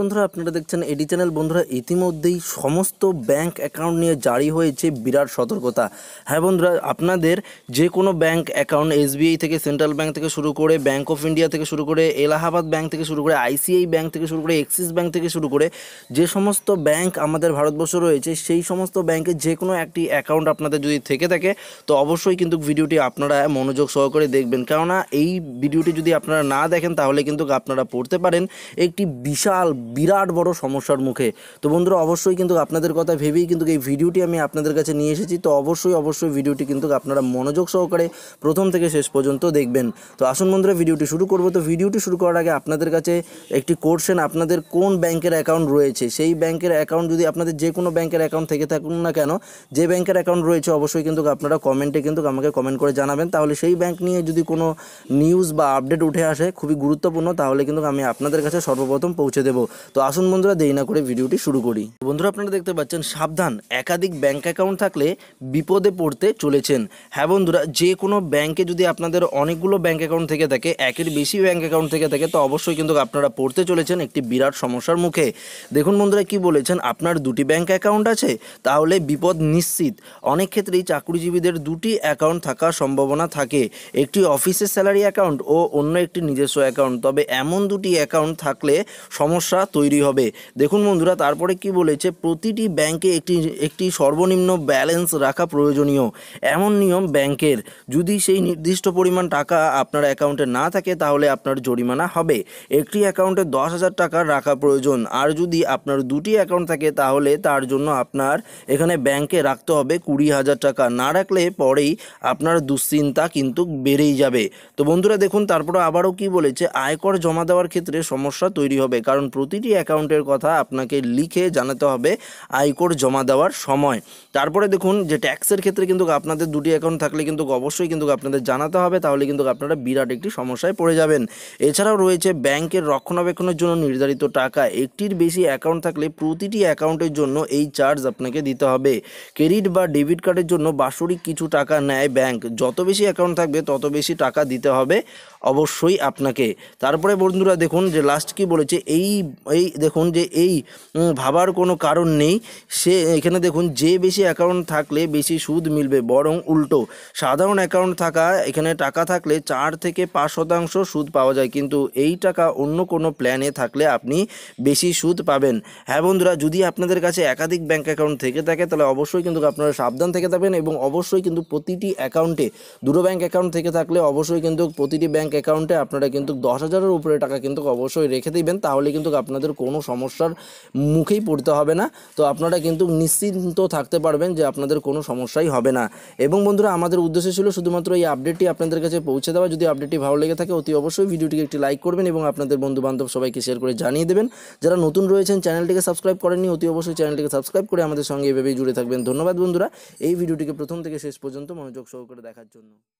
বন্ধুরা আপনারা দেখছেন এডি চ্যানেল বন্ধুরা ইতিমধ্যেই সমস্ত ব্যাংক অ্যাকাউন্ট নিয়ে জারি হয়েছে বিরাট সতর্কতা হ্যাঁ বন্ধুরা আপনাদের যে কোনো ব্যাংক অ্যাকাউন্ট এসবিআই থেকে সেন্ট্রাল ব্যাংক থেকে শুরু করে ব্যাংক অফ ইন্ডিয়া থেকে শুরু করে এলাহাবাদ ব্যাংক থেকে শুরু করে আইসিআই ব্যাংক থেকে শুরু করে এক্সিস ব্যাংক থেকে শুরু করে যে সমস্ত ব্যাংক আমাদের ভারতবর্ষ রয়েছে সেই সমস্ত ব্যাংকে যে কোনো একটি অ্যাকাউন্ট আপনাদের যদি থেকে থাকে তো অবশ্যই কিন্তু ভিডিওটি আপনারা মনোযোগ সহকারে দেখবেন কেননা এই ভিডিওটি যদি আপনারা না দেখেন তাহলে কিন্তু আপনারা পড়তে পারেন একটি বিশাল বিরাট বড় সমস্যার মুখে তো বন্ধুরা অবশ্যই কিন্তু আপনাদের কথা ভেবেই কিন্তু এই ভিডিওটি আমি আপনাদের কাছে নিয়ে এসেছি তো অবশ্যই অবশ্যই ভিডিওটি কিন্তু আপনারা মনোযোগ সহকারে প্রথম থেকে শেষ পর্যন্ত দেখবেন তো আসুন বন্ধুরা ভিডিওটি শুরু করবো তো ভিডিওটি শুরু করার আগে আপনাদের কাছে একটি কোর্সেন আপনাদের কোন ব্যাংকের অ্যাকাউন্ট রয়েছে সেই ব্যাংকের অ্যাকাউন্ট যদি আপনাদের যে কোনো ব্যাংকের অ্যাকাউন্ট থেকে থাকুন না কেন যে ব্যাংকের অ্যাকাউন্ট রয়েছে অবশ্যই কিন্তু আপনারা কমেন্টে কিন্তু আমাকে কমেন্ট করে জানাবেন তাহলে সেই ব্যাংক নিয়ে যদি কোনো নিউজ বা আপডেট উঠে আসে খুবই গুরুত্বপূর্ণ তাহলে কিন্তু আমি আপনাদের কাছে সর্বপ্রথম পৌঁছে দেবো তো আসুন বন্ধুরা দেরি না করে ভিডিওটি শুরু করি বন্ধুরা আপনারা দেখতে পাচ্ছেন সাবধান একাধিক ব্যাঙ্ক অ্যাকাউন্ট থাকলে বিপদে পড়তে চলেছেন হ্যাঁ বন্ধুরা যে কোনো ব্যাংকে যদি আপনাদের অনেকগুলো ব্যাঙ্ক অ্যাকাউন্ট থেকে থাকে একের বেশি ব্যাঙ্ক অ্যাকাউন্ট থেকে থাকে তো অবশ্যই কিন্তু আপনারা পড়তে চলেছেন একটি বিরাট সমস্যার মুখে দেখুন বন্ধুরা কি বলেছেন আপনার দুটি ব্যাঙ্ক অ্যাকাউন্ট আছে তাহলে বিপদ নিশ্চিত অনেক ক্ষেত্রেই চাকরিজীবীদের দুটি অ্যাকাউন্ট থাকার সম্ভাবনা থাকে একটি অফিসের স্যালারি অ্যাকাউন্ট ও অন্য একটি নিজস্ব অ্যাকাউন্ট তবে এমন দুটি অ্যাকাউন্ট থাকলে সমস্যা তৈরি হবে দেখুন বন্ধুরা তারপরে কি বলেছে প্রতিটি ব্যাংকে একটি একটি সর্বনিম্ন ব্যালেন্স রাখা প্রয়োজনীয় এমন নিয়ম ব্যাংকের যদি সেই নির্দিষ্ট পরিমাণ টাকা আপনার অ্যাকাউন্টে না থাকে তাহলে আপনার জরিমানা হবে একটি অ্যাকাউন্টে দশ হাজার টাকা রাখা প্রয়োজন আর যদি আপনার দুটি অ্যাকাউন্ট থাকে তাহলে তার জন্য আপনার এখানে ব্যাংকে রাখতে হবে কুড়ি হাজার টাকা না রাখলে পরেই আপনার দুশ্চিন্তা কিন্তু বেড়েই যাবে তো বন্ধুরা দেখুন তারপরে আবারও কি বলেছে আয়কর জমা দেওয়ার ক্ষেত্রে সমস্যা তৈরি হবে কারণ প্রতি প্রতিটি অ্যাকাউন্টের কথা আপনাকে লিখে জানাতে হবে আয়কর জমা দেওয়ার সময় তারপরে দেখুন যে ট্যাক্সের ক্ষেত্রে কিন্তু আপনাদের দুটি অ্যাকাউন্ট থাকলে কিন্তু অবশ্যই কিন্তু আপনাদের জানাতে হবে তাহলে কিন্তু আপনারা বিরাট একটি সমস্যায় পড়ে যাবেন এছাড়াও রয়েছে ব্যাংকের রক্ষণাবেক্ষণের জন্য নির্ধারিত টাকা একটির বেশি অ্যাকাউন্ট থাকলে প্রতিটি অ্যাকাউন্টের জন্য এই চার্জ আপনাকে দিতে হবে ক্রেডিট বা ডেবিট কার্ডের জন্য বাৎসরিক কিছু টাকা নেয় ব্যাংক যত বেশি অ্যাকাউন্ট থাকবে তত বেশি টাকা দিতে হবে অবশ্যই আপনাকে তারপরে বন্ধুরা দেখুন যে লাস্ট কি বলেছে এই এই দেখুন যে এই ভাবার কোনো কারণ নেই সে এখানে দেখুন যে বেশি অ্যাকাউন্ট থাকলে বেশি সুদ মিলবে বরং উল্টো সাধারণ অ্যাকাউন্ট থাকা এখানে টাকা থাকলে চার থেকে পাঁচ শতাংশ সুদ পাওয়া যায় কিন্তু এই টাকা অন্য কোনো প্ল্যানে থাকলে আপনি বেশি সুদ পাবেন হ্যাঁ বন্ধুরা যদি আপনাদের কাছে একাধিক ব্যাঙ্ক অ্যাকাউন্ট থেকে থাকে তাহলে অবশ্যই কিন্তু আপনারা সাবধান থেকে থাকবেন এবং অবশ্যই কিন্তু প্রতিটি অ্যাকাউন্টে দুটো ব্যাঙ্ক অ্যাকাউন্ট থেকে থাকলে অবশ্যই কিন্তু প্রতিটি ব্যাঙ্ক ব্যাঙ্ক অ্যাকাউন্টে আপনারা কিন্তু দশ হাজারের উপরে টাকা কিন্তু অবশ্যই রেখে দিবেন তাহলে কিন্তু আপনাদের কোনো সমস্যার মুখেই পড়তে হবে না তো আপনারা কিন্তু নিশ্চিন্ত থাকতে পারবেন যে আপনাদের কোনো সমস্যাই হবে না এবং বন্ধুরা আমাদের উদ্দেশ্য ছিল শুধুমাত্র এই আপডেটটি আপনাদের কাছে পৌঁছে দেওয়া যদি আপডেটটি ভালো লেগে থাকে অতি অবশ্যই ভিডিওটিকে একটি লাইক করবেন এবং আপনাদের বন্ধুবান্ধব সবাইকে শেয়ার করে জানিয়ে দেবেন যারা নতুন রয়েছেন চ্যানেলটিকে সাবস্ক্রাইব করেননি অতি অবশ্যই চ্যানেলটিকে সাবস্ক্রাইব করে আমাদের সঙ্গে এভাবেই জুড়ে থাকবেন ধন্যবাদ বন্ধুরা এই ভিডিওটিকে প্রথম থেকে শেষ পর্যন্ত মনোযোগ সহকারে দেখার জন্য